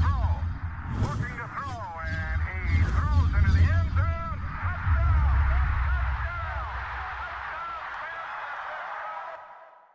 Center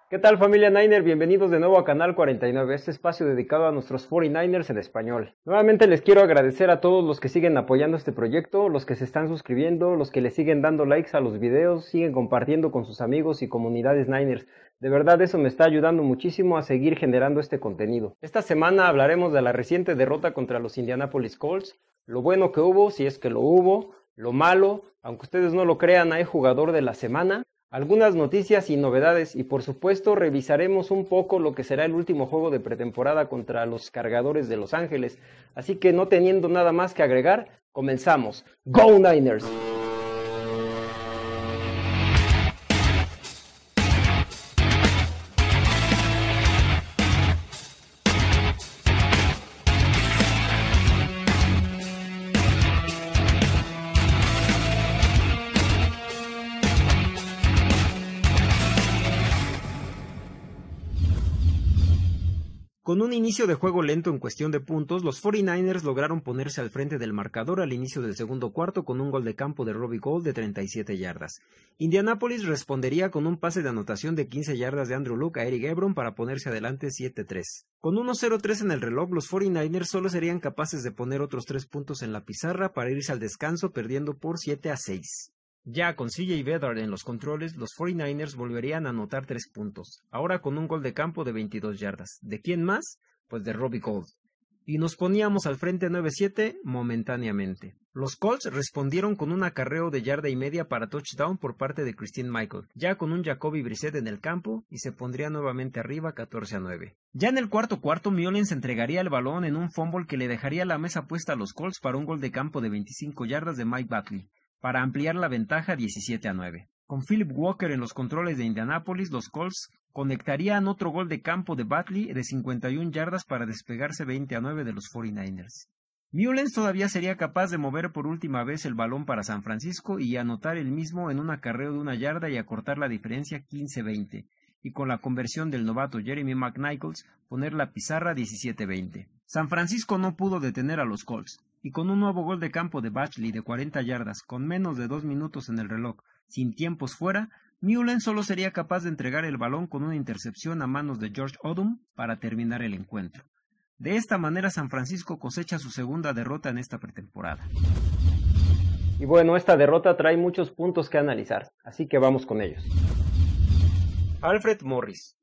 ¿Qué tal familia Niner? Bienvenidos de nuevo a Canal 49, este espacio dedicado a nuestros 49ers en español. Nuevamente les quiero agradecer a todos los que siguen apoyando este proyecto, los que se están suscribiendo, los que le siguen dando likes a los videos, siguen compartiendo con sus amigos y comunidades Niners. De verdad eso me está ayudando muchísimo a seguir generando este contenido. Esta semana hablaremos de la reciente derrota contra los Indianapolis Colts, lo bueno que hubo, si es que lo hubo, lo malo, aunque ustedes no lo crean, hay jugador de la semana algunas noticias y novedades y por supuesto revisaremos un poco lo que será el último juego de pretemporada contra los cargadores de Los Ángeles. Así que no teniendo nada más que agregar, comenzamos. Go Niners. Con un inicio de juego lento en cuestión de puntos, los 49ers lograron ponerse al frente del marcador al inicio del segundo cuarto con un gol de campo de Robbie Gold de 37 yardas. Indianapolis respondería con un pase de anotación de 15 yardas de Andrew Luke a Eric Ebron para ponerse adelante 7-3. Con 1-0-3 en el reloj, los 49ers solo serían capaces de poner otros tres puntos en la pizarra para irse al descanso perdiendo por 7 a 6. Ya con CJ Bedard en los controles, los 49ers volverían a anotar tres puntos, ahora con un gol de campo de 22 yardas. ¿De quién más? Pues de Robbie Gold. Y nos poníamos al frente 9-7 momentáneamente. Los Colts respondieron con un acarreo de yarda y media para touchdown por parte de Christine Michael, ya con un Jacoby Brissett en el campo y se pondría nuevamente arriba 14 9. Ya en el cuarto cuarto, se entregaría el balón en un fumble que le dejaría la mesa puesta a los Colts para un gol de campo de 25 yardas de Mike Batley para ampliar la ventaja 17 a 9. Con Philip Walker en los controles de Indianápolis, los Colts conectarían otro gol de campo de Batley de 51 yardas para despegarse 20 a 9 de los 49ers. Mullens todavía sería capaz de mover por última vez el balón para San Francisco y anotar el mismo en un acarreo de una yarda y acortar la diferencia 15-20, y con la conversión del novato Jeremy McNichols poner la pizarra 17-20. San Francisco no pudo detener a los Colts, y con un nuevo gol de campo de Batchley de 40 yardas, con menos de dos minutos en el reloj, sin tiempos fuera, Mullen solo sería capaz de entregar el balón con una intercepción a manos de George Odom para terminar el encuentro. De esta manera San Francisco cosecha su segunda derrota en esta pretemporada. Y bueno, esta derrota trae muchos puntos que analizar, así que vamos con ellos. Alfred Morris,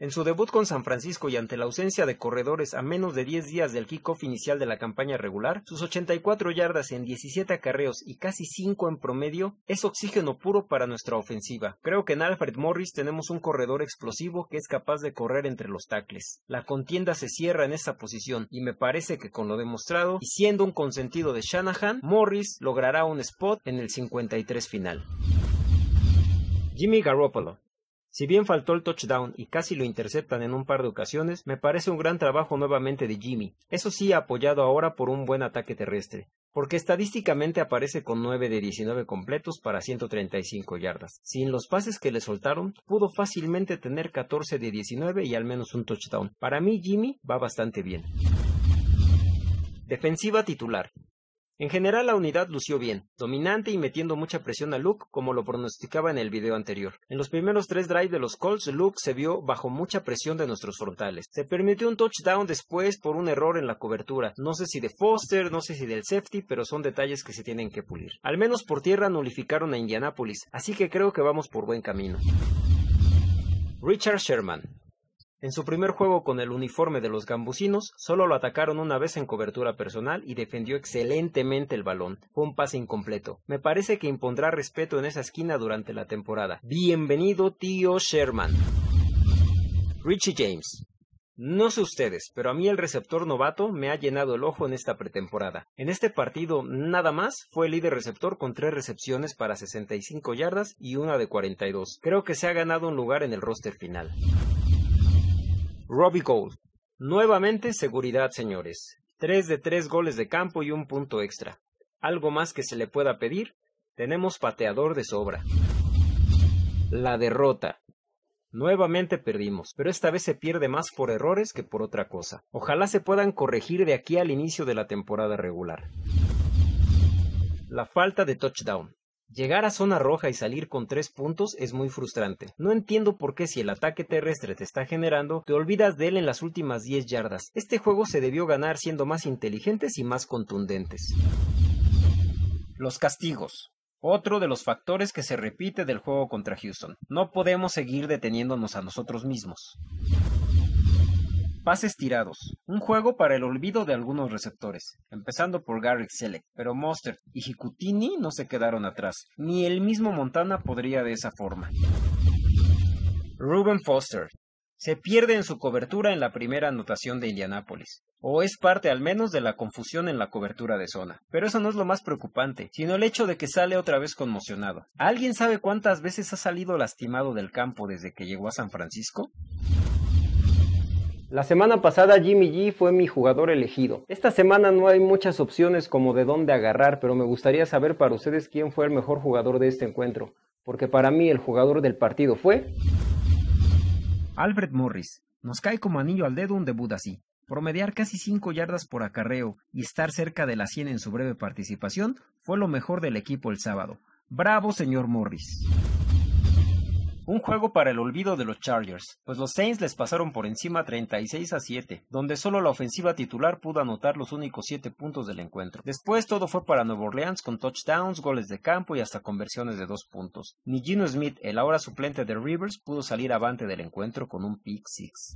en su debut con San Francisco y ante la ausencia de corredores a menos de 10 días del kickoff inicial de la campaña regular, sus 84 yardas en 17 acarreos y casi 5 en promedio es oxígeno puro para nuestra ofensiva. Creo que en Alfred Morris tenemos un corredor explosivo que es capaz de correr entre los tacles. La contienda se cierra en esta posición y me parece que con lo demostrado y siendo un consentido de Shanahan, Morris logrará un spot en el 53 final. Jimmy Garoppolo si bien faltó el touchdown y casi lo interceptan en un par de ocasiones, me parece un gran trabajo nuevamente de Jimmy, eso sí apoyado ahora por un buen ataque terrestre, porque estadísticamente aparece con 9 de 19 completos para 135 yardas. Sin los pases que le soltaron, pudo fácilmente tener 14 de 19 y al menos un touchdown. Para mí Jimmy va bastante bien. Defensiva titular. En general la unidad lució bien, dominante y metiendo mucha presión a Luke como lo pronosticaba en el video anterior. En los primeros tres drives de los Colts, Luke se vio bajo mucha presión de nuestros frontales. Se permitió un touchdown después por un error en la cobertura, no sé si de Foster, no sé si del safety, pero son detalles que se tienen que pulir. Al menos por tierra nulificaron a Indianapolis, así que creo que vamos por buen camino. Richard Sherman, en su primer juego con el uniforme de los gambusinos, solo lo atacaron una vez en cobertura personal y defendió excelentemente el balón. Fue un pase incompleto. Me parece que impondrá respeto en esa esquina durante la temporada. Bienvenido, tío Sherman. Richie James. No sé ustedes, pero a mí el receptor novato me ha llenado el ojo en esta pretemporada. En este partido, nada más, fue el líder receptor con tres recepciones para 65 yardas y una de 42. Creo que se ha ganado un lugar en el roster final. Robbie Gold. Nuevamente seguridad, señores. Tres de tres goles de campo y un punto extra. ¿Algo más que se le pueda pedir? Tenemos pateador de sobra. La derrota. Nuevamente perdimos, pero esta vez se pierde más por errores que por otra cosa. Ojalá se puedan corregir de aquí al inicio de la temporada regular. La falta de touchdown. Llegar a zona roja y salir con tres puntos es muy frustrante. No entiendo por qué si el ataque terrestre te está generando, te olvidas de él en las últimas 10 yardas. Este juego se debió ganar siendo más inteligentes y más contundentes. Los castigos. Otro de los factores que se repite del juego contra Houston. No podemos seguir deteniéndonos a nosotros mismos. Pases tirados. Un juego para el olvido de algunos receptores, empezando por Garrick Selleck, pero Monster y Hikutini no se quedaron atrás. Ni el mismo Montana podría de esa forma. Ruben Foster. Se pierde en su cobertura en la primera anotación de Indianápolis, o es parte al menos de la confusión en la cobertura de zona. Pero eso no es lo más preocupante, sino el hecho de que sale otra vez conmocionado. ¿Alguien sabe cuántas veces ha salido lastimado del campo desde que llegó a San Francisco? La semana pasada Jimmy G fue mi jugador elegido. Esta semana no hay muchas opciones como de dónde agarrar, pero me gustaría saber para ustedes quién fue el mejor jugador de este encuentro, porque para mí el jugador del partido fue... Alfred Morris. Nos cae como anillo al dedo un debut así. Promediar casi 5 yardas por acarreo y estar cerca de la 100 en su breve participación fue lo mejor del equipo el sábado. Bravo, señor Morris. Un juego para el olvido de los Chargers, pues los Saints les pasaron por encima 36 a 7, donde solo la ofensiva titular pudo anotar los únicos 7 puntos del encuentro. Después todo fue para Nueva Orleans con touchdowns, goles de campo y hasta conversiones de 2 puntos. Ni Gino Smith, el ahora suplente de Rivers, pudo salir avante del encuentro con un pick six.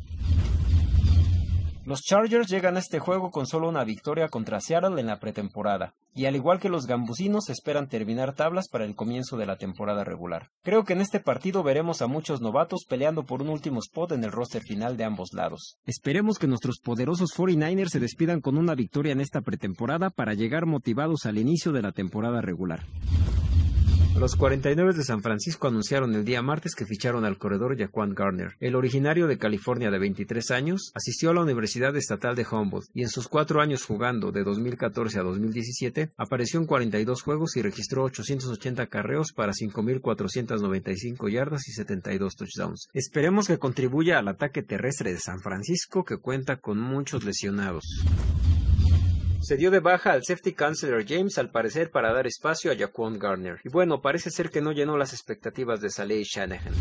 Los Chargers llegan a este juego con solo una victoria contra Seattle en la pretemporada, y al igual que los gambusinos esperan terminar tablas para el comienzo de la temporada regular. Creo que en este partido veremos a muchos novatos peleando por un último spot en el roster final de ambos lados. Esperemos que nuestros poderosos 49ers se despidan con una victoria en esta pretemporada para llegar motivados al inicio de la temporada regular. Los 49 de San Francisco anunciaron el día martes que ficharon al corredor Jaquan Garner. El originario de California de 23 años asistió a la Universidad Estatal de Humboldt y en sus cuatro años jugando de 2014 a 2017 apareció en 42 juegos y registró 880 carreos para 5.495 yardas y 72 touchdowns. Esperemos que contribuya al ataque terrestre de San Francisco que cuenta con muchos lesionados. Se dio de baja al safety Counselor James al parecer para dar espacio a Jaquan Garner. Y bueno, parece ser que no llenó las expectativas de Saleh Shanahan.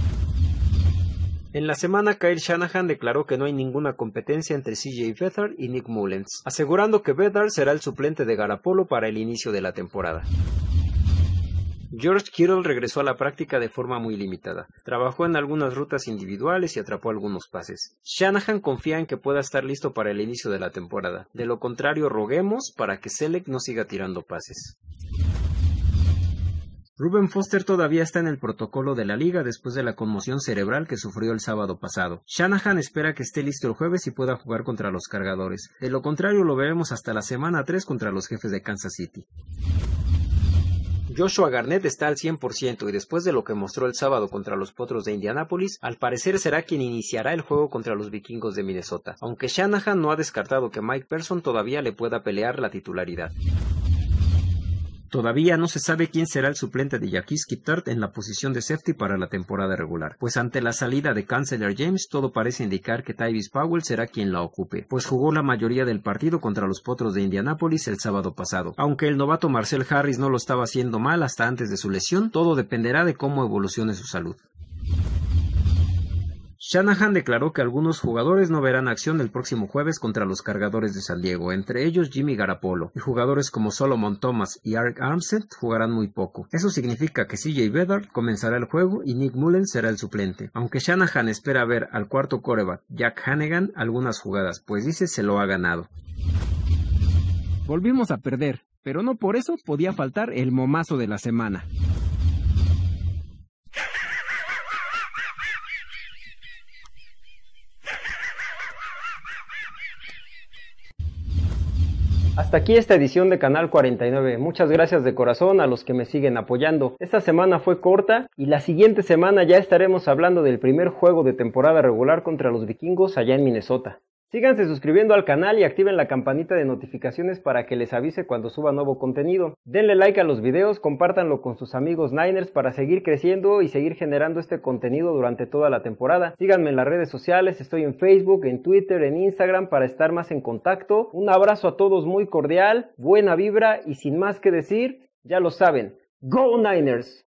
En la semana, Kyle Shanahan declaró que no hay ninguna competencia entre CJ Beathard y Nick Mullens, asegurando que Beathard será el suplente de Garapolo para el inicio de la temporada. George Kittle regresó a la práctica de forma muy limitada. Trabajó en algunas rutas individuales y atrapó algunos pases. Shanahan confía en que pueda estar listo para el inicio de la temporada. De lo contrario, roguemos para que Selec no siga tirando pases. Ruben Foster todavía está en el protocolo de la liga después de la conmoción cerebral que sufrió el sábado pasado. Shanahan espera que esté listo el jueves y pueda jugar contra los cargadores. De lo contrario, lo veremos hasta la semana 3 contra los jefes de Kansas City. Joshua Garnett está al 100% y después de lo que mostró el sábado contra los Potros de Indianápolis, al parecer será quien iniciará el juego contra los vikingos de Minnesota, aunque Shanahan no ha descartado que Mike Person todavía le pueda pelear la titularidad. Todavía no se sabe quién será el suplente de Yakis Kittert en la posición de safety para la temporada regular, pues ante la salida de Chancellor James todo parece indicar que Tyvis Powell será quien la ocupe, pues jugó la mayoría del partido contra los Potros de Indianápolis el sábado pasado. Aunque el novato Marcel Harris no lo estaba haciendo mal hasta antes de su lesión, todo dependerá de cómo evolucione su salud. Shanahan declaró que algunos jugadores no verán acción el próximo jueves contra los cargadores de San Diego, entre ellos Jimmy Garapolo, y jugadores como Solomon Thomas y Eric Armstead jugarán muy poco. Eso significa que CJ Bedard comenzará el juego y Nick Mullen será el suplente, aunque Shanahan espera ver al cuarto coreback Jack Hannigan algunas jugadas, pues dice se lo ha ganado. Volvimos a perder, pero no por eso podía faltar el momazo de la semana. Hasta aquí esta edición de Canal 49. Muchas gracias de corazón a los que me siguen apoyando. Esta semana fue corta y la siguiente semana ya estaremos hablando del primer juego de temporada regular contra los vikingos allá en Minnesota. Síganse suscribiendo al canal y activen la campanita de notificaciones para que les avise cuando suba nuevo contenido. Denle like a los videos, compártanlo con sus amigos Niners para seguir creciendo y seguir generando este contenido durante toda la temporada. Síganme en las redes sociales, estoy en Facebook, en Twitter, en Instagram para estar más en contacto. Un abrazo a todos muy cordial, buena vibra y sin más que decir, ya lo saben, ¡Go Niners!